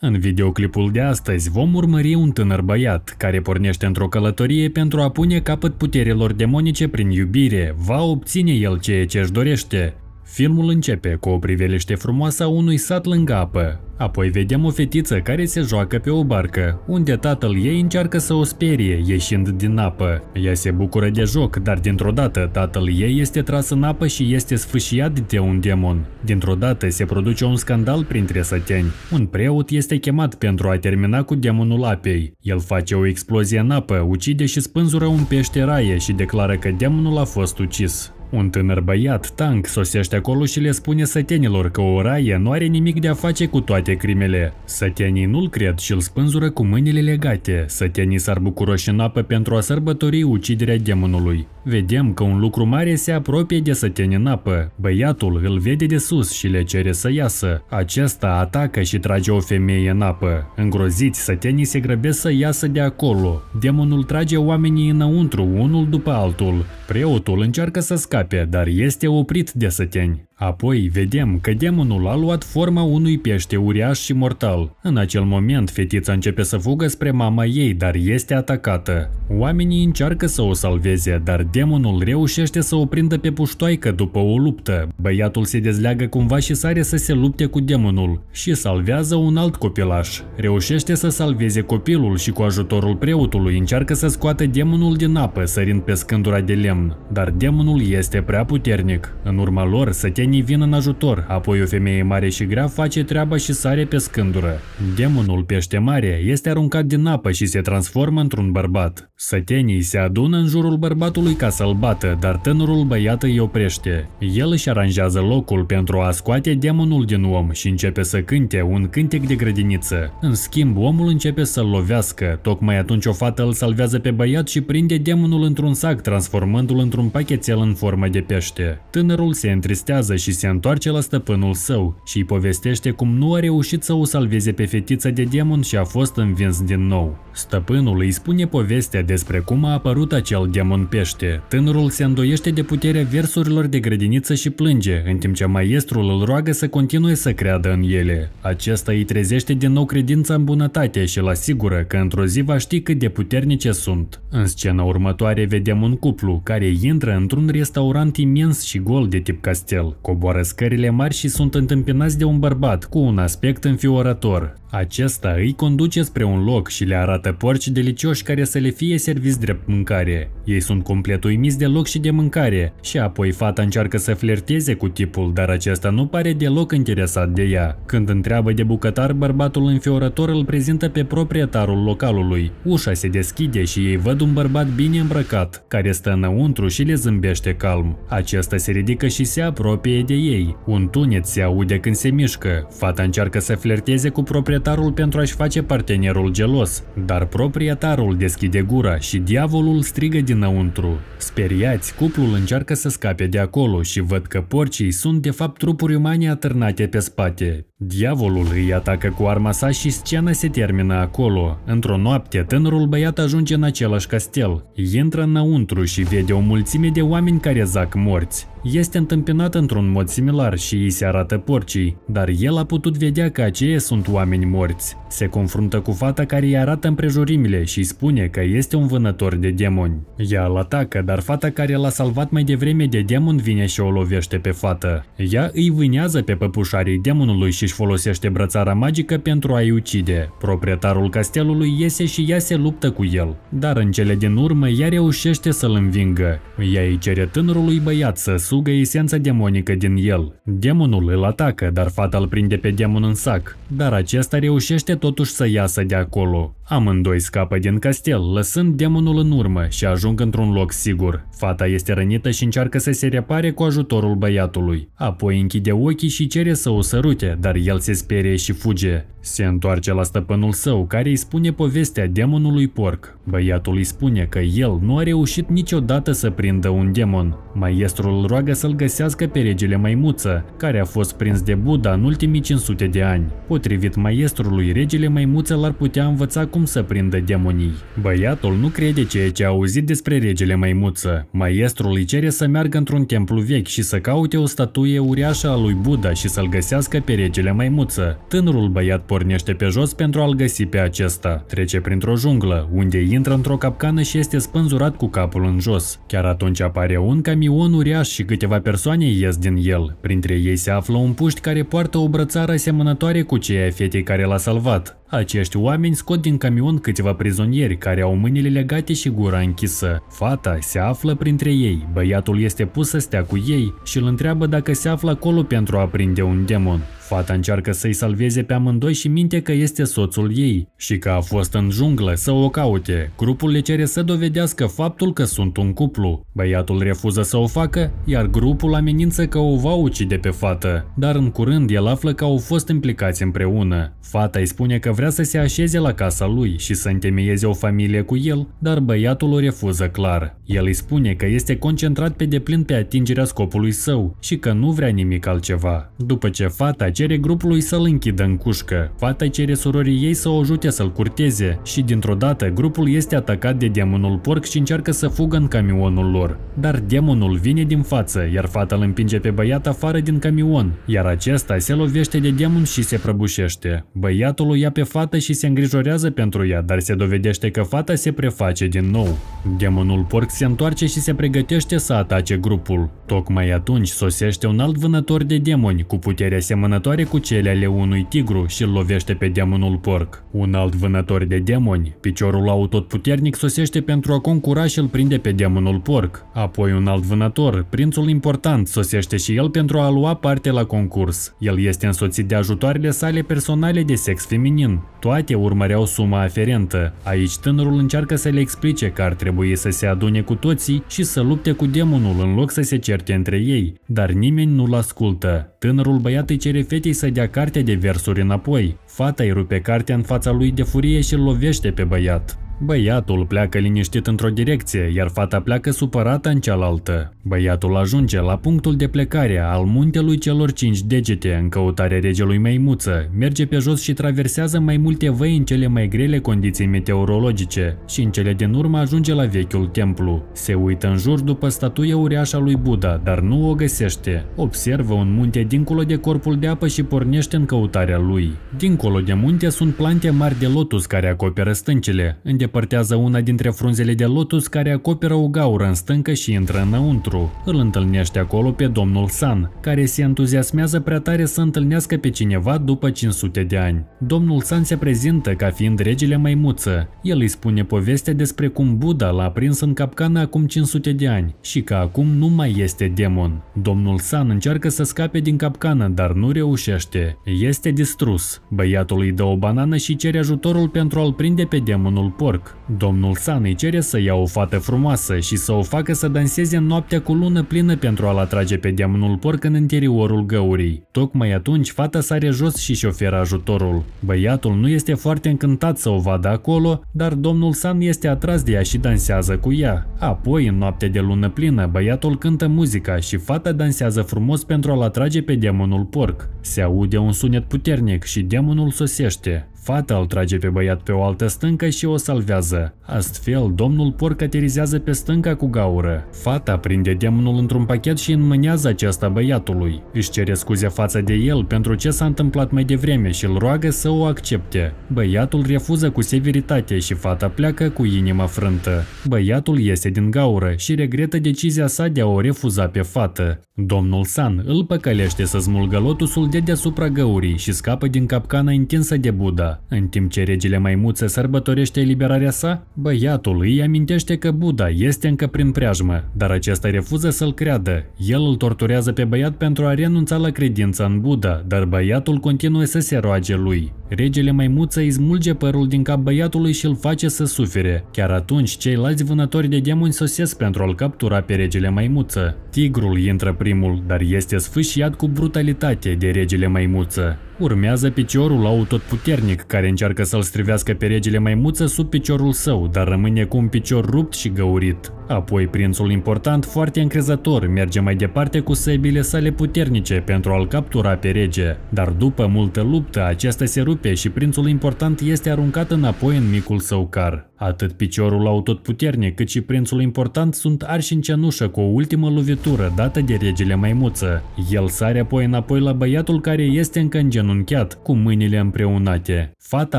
În videoclipul de astăzi vom urmări un tânăr băiat care pornește într-o călătorie pentru a pune capăt puterilor demonice prin iubire. Va obține el ceea ce își dorește. Filmul începe cu o priveliște frumoasă a unui sat lângă apă. Apoi vedem o fetiță care se joacă pe o barcă, unde tatăl ei încearcă să o sperie ieșind din apă. Ea se bucură de joc, dar dintr-o dată tatăl ei este tras în apă și este sfâșiat de un demon. Dintr-o dată se produce un scandal printre săteni. Un preot este chemat pentru a termina cu demonul apei. El face o explozie în apă, ucide și spânzură un pește raie și declară că demonul a fost ucis. Un tânăr băiat, Tank, sosește acolo și le spune sătenilor că Oraie nu are nimic de a face cu toate crimele. Sătenii nu-l cred și îl spânzură cu mâinile legate. Sătenii s-ar bucuroși în apă pentru a sărbători uciderea demonului. Vedem că un lucru mare se apropie de săteni în apă. Băiatul îl vede de sus și le cere să iasă. Acesta atacă și trage o femeie în apă. Îngroziți, sătenii se grăbesc să iasă de acolo. Demonul trage oamenii înăuntru, unul după altul. Preotul încearcă să scape, dar este oprit de săteni. Apoi vedem că demonul a luat forma unui pește uriaș și mortal. În acel moment, fetița începe să fugă spre mama ei, dar este atacată. Oamenii încearcă să o salveze, dar demonul reușește să o prindă pe puștoaică după o luptă. Băiatul se dezleagă cumva și sare să se lupte cu demonul și salvează un alt copilaș. Reușește să salveze copilul și cu ajutorul preotului încearcă să scoată demonul din apă, sărind pe scândura de lemn. Dar demonul este prea puternic. În urma lor, sătea veni vin în ajutor, apoi o femeie mare și grea face treaba și sare pe scândură. Demonul pește mare este aruncat din apă și se transformă într-un bărbat. Sătenii se adună în jurul bărbatului ca să-l bată, dar tânărul băiat îi oprește. El își aranjează locul pentru a scoate demonul din om și începe să cânte un cântec de grădiniță. În schimb, omul începe să-l lovească. Tocmai atunci o fată îl salvează pe băiat și prinde demonul într-un sac, transformându-l într-un pachetel în formă de pește. Tânărul se întristează și se întoarce la stăpânul său și îi povestește cum nu a reușit să o salveze pe fetița de demon și a fost învins din nou. Stăpânul îi spune povestea despre cum a apărut acel demon pește. Tânărul se îndoiește de puterea versurilor de grădiniță și plânge, în timp ce maestrul îl roagă să continue să creadă în ele. Acesta îi trezește din nou credința în bunătate și îl asigură că într-o zi va ști cât de puternice sunt. În scena următoare vedem un cuplu care intră într-un restaurant imens și gol de tip castel, Coboară scările mari și sunt întâmpinați de un bărbat cu un aspect înfiorător. Acesta îi conduce spre un loc și le arată porci delicioși care să le fie servis drept mâncare. Ei sunt complet uimiți de loc și de mâncare și apoi fata încearcă să flerteze cu tipul, dar acesta nu pare deloc interesat de ea. Când întreabă de bucătar, bărbatul înfiorător îl prezintă pe proprietarul localului. Ușa se deschide și ei văd un bărbat bine îmbrăcat, care stă înăuntru și le zâmbește calm. Acesta se ridică și se apropie apropie de ei. Un tunet se aude când se mișcă. Fata încearcă să flerteze cu proprietarul pentru a-și face partenerul gelos, dar proprietarul deschide gura și diavolul strigă dinăuntru. Speriați, cuplul încearcă să scape de acolo și văd că porcii sunt de fapt trupuri umane atârnate pe spate. Diavolul îi atacă cu arma sa și scena se termină acolo. Într-o noapte, tânărul băiat ajunge în același castel. Intră înăuntru și vede o mulțime de oameni care zac morți. Este întâmpinat într-un mod similar și îi se arată porcii, dar el a putut vedea că aceia sunt oameni morți. Se confruntă cu fata care îi arată împrejurimile și spune că este un vânător de demoni. Ea îl atacă, dar fata care l-a salvat mai devreme de demon vine și o lovește pe fată. Ea îi vânează pe păpușarii demonului și își folosește brățara magică pentru a-i ucide. Proprietarul castelului iese și ea se luptă cu el, dar în cele din urmă ea reușește să-l învingă. Ea îi cere tânărului băiat să sugă esența demonică din el. Demonul îl atacă, dar fata îl prinde pe demon în sac, dar acesta reușește totuși să iasă de acolo. Amândoi scapă din castel, lăsând demonul în urmă și ajung într-un loc sigur. Fata este rănită și încearcă să se repare cu ajutorul băiatului. Apoi închide ochii și cere să o sărute, dar dar el se sperie și fuge. Se întoarce la stăpânul său, care îi spune povestea demonului porc. Băiatul îi spune că el nu a reușit niciodată să prindă un demon. Maestrul roagă să-l găsească pe regele Maimuță, care a fost prins de Buddha în ultimii 500 de ani. Potrivit maestrului, regele Maimuță l-ar putea învăța cum să prindă demonii. Băiatul nu crede ceea ce a auzit despre regele Maimuță. Maestrul îi cere să meargă într-un templu vechi și să caute o statuie uriașă a lui Buddha și să-l găsească pe regele acele maimuță. Tânărul băiat pornește pe jos pentru a-l găsi pe acesta. Trece printr-o junglă, unde intră într-o capcană și este spânzurat cu capul în jos. Chiar atunci apare un camion uriaș și câteva persoane ies din el. Printre ei se află un puști care poartă o brățară asemănătoare cu ai fetei care l-a salvat. Acești oameni scot din camion câteva prizonieri care au mâinile legate și gura închisă. Fata se află printre ei, băiatul este pus să stea cu ei și îl întreabă dacă se află acolo pentru a prinde un demon. Fata încearcă să-i salveze pe amândoi și minte că este soțul ei și că a fost în junglă să o caute. Grupul le cere să dovedească faptul că sunt un cuplu. Băiatul refuză să o facă, iar grupul amenință că o va ucide pe fată, dar în curând el află că au fost implicați împreună. Fata îi spune că vrea să se așeze la casa lui și să întemeieze o familie cu el, dar băiatul o refuză clar. El îi spune că este concentrat pe deplin pe atingerea scopului său și că nu vrea nimic altceva. După ce fata cere grupului să-l închidă în cușcă, fata cere surorii ei să o ajute să-l curteze și dintr-o dată grupul este atacat de demonul porc și încearcă să fugă în camionul lor. Dar demonul vine din față, iar fata îl împinge pe băiat afară din camion, iar acesta se lovește de demon și se prăbușește. Băiatul o ia pe fată și se îngrijorează pentru ea, dar se dovedește că fata se preface din nou. Demonul porc se întoarce și se pregătește să atace grupul. Tocmai atunci sosește un alt vânător de demoni cu putere asemănătoare cu cele ale unui tigru și îl lovește pe demonul porc. Un alt vânător de demoni, piciorul autotputernic sosește pentru a concura și îl prinde pe demonul porc. Apoi un alt vânător, prințul important, sosește și el pentru a lua parte la concurs. El este însoțit de ajutoarele sale personale de sex feminin, toate urmăreau suma aferentă. Aici tânărul încearcă să le explice că ar trebui să se adune cu toții și să lupte cu demonul în loc să se certe între ei, dar nimeni nu-l ascultă. Tânărul băiat îi cere fetei să dea cartea de versuri înapoi. Fata îi rupe cartea în fața lui de furie și îl lovește pe băiat. Băiatul pleacă liniștit într-o direcție, iar fata pleacă supărată în cealaltă. Băiatul ajunge la punctul de plecare al muntelui celor cinci degete în căutarea regelui Maimuță, merge pe jos și traversează mai multe văi în cele mai grele condiții meteorologice și în cele din urmă ajunge la vechiul templu. Se uită în jur după statuia uriașa lui Buddha, dar nu o găsește. Observă un munte dincolo de corpul de apă și pornește în căutarea lui. Dincolo de munte sunt plante mari de lotus care acoperă stâncile, în îndepărtează una dintre frunzele de lotus care acoperă o gaură în stâncă și intră înăuntru. Îl întâlnește acolo pe domnul San, care se entuziasmează prea tare să întâlnească pe cineva după 500 de ani. Domnul San se prezintă ca fiind regele maimuță. El îi spune povestea despre cum Buddha l-a prins în capcană acum 500 de ani și că acum nu mai este demon. Domnul San încearcă să scape din capcană, dar nu reușește. Este distrus. Băiatul îi dă o banană și cere ajutorul pentru a-l prinde pe demonul porc York. Domnul San îi cere să ia o fată frumoasă și să o facă să danseze noaptea cu lună plină pentru a-l atrage pe demonul porc în interiorul găurii. Tocmai atunci fata sare jos și și oferă ajutorul. Băiatul nu este foarte încântat să o vadă acolo, dar domnul San este atras de ea și dansează cu ea. Apoi, în noaptea de lună plină, băiatul cântă muzica și fata dansează frumos pentru a-l atrage pe demonul porc. Se aude un sunet puternic și demonul sosește. Fata îl trage pe băiat pe o altă stâncă și o salvează. Astfel, domnul porc aterizează pe stânca cu gaură. Fata prinde demonul într-un pachet și înmânează acesta băiatului. Își cere scuze față de el pentru ce s-a întâmplat mai devreme și îl roagă să o accepte. Băiatul refuză cu severitate și fata pleacă cu inima frântă. Băiatul iese din gaură și regretă decizia sa de a o refuza pe fată. Domnul San îl păcălește să smulgă lotusul de deasupra găurii și scapă din capcana intensă de Buddha. În timp ce regele maimuță sărbătorește eliberarea sa, băiatul îi amintește că Buddha este încă prin preajmă, dar acesta refuză să-l creadă. El îl torturează pe băiat pentru a renunța la credința în Buddha, dar băiatul continuă să se roage lui. Regele maimuță îi smulge părul din cap băiatului și îl face să sufere. Chiar atunci, ceilalți vânători de demoni sosesc pentru a-l captura pe regele maimuță. Tigrul intră primul, dar este sfâșiat cu brutalitate de regele maimuță. Urmează piciorul puternic, care încearcă să-l strivească pe regele maimuță sub piciorul său, dar rămâne cu un picior rupt și găurit. Apoi prințul important, foarte încrezător, merge mai departe cu săbile sale puternice pentru a-l captura pe rege. Dar după multă luptă, acesta se rupe și prințul important este aruncat înapoi în micul său car. Atât piciorul puternic, cât și prințul important sunt arși în cenușă cu o ultimă lovitură dată de regele maimuță. El sare apoi înapoi la băiatul care este încă în genunchiat, cu mâinile împreunate. Fata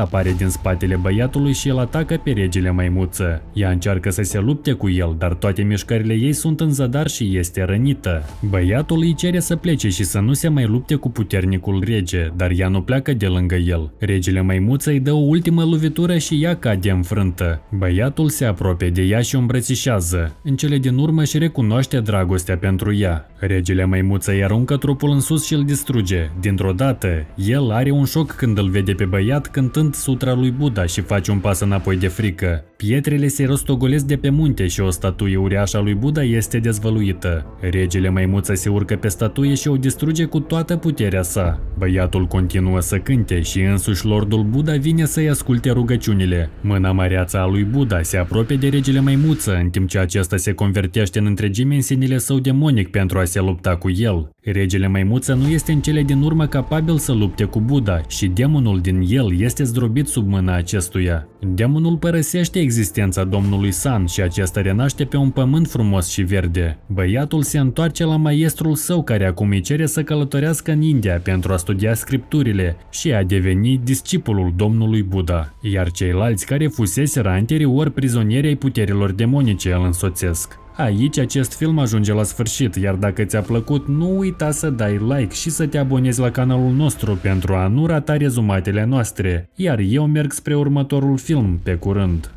apare din spatele băiatului și el atacă pe regele maimuță. Ea încearcă să se lupte cu el, dar toate mișcările ei sunt în zadar și este rănită. Băiatul îi cere să plece și să nu se mai lupte cu puternicul rege, dar ea nu pleacă de lângă el. Regele maimuță îi dă o ultimă lovitură și ea cade înfrântă. Băiatul se apropie de ea și o îmbrățișează. În cele din urmă și recunoaște dragostea pentru ea. Regele maimuță îi aruncă trupul în sus și îl distruge. Dintr-o dată, el are un șoc când îl vede pe băiat cântând sutra lui Buddha și face un pas înapoi de frică. Pietrele se rostogolesc de pe munte și o statuie uriașă a lui Buddha este dezvăluită. Regele maimuță se urcă pe statuie și o distruge cu toată puterea sa. Băiatul continuă să cânte și însuși Lordul Buddha vine să-i asculte rugăciunile. Mâna măreață a lui Buddha se apropie de regele maimuță, în timp ce acesta se convertește în întregime în sinile său demonic pentru a se lupta cu el. Regele Maimuță nu este în cele din urmă capabil să lupte cu Buddha și demonul din el este zdrobit sub mâna acestuia. Demonul părăsește existența domnului San și acesta renaște pe un pământ frumos și verde. Băiatul se întoarce la maestrul său care acum îi cere să călătorească în India pentru a studia scripturile și a deveni discipulul domnului Buddha, iar ceilalți care fuseseră anterior prizonieri ai puterilor demonice îl însoțesc. Aici acest film ajunge la sfârșit, iar dacă ți-a plăcut, nu uita să dai like și să te abonezi la canalul nostru pentru a nu rata rezumatele noastre, iar eu merg spre următorul film pe curând.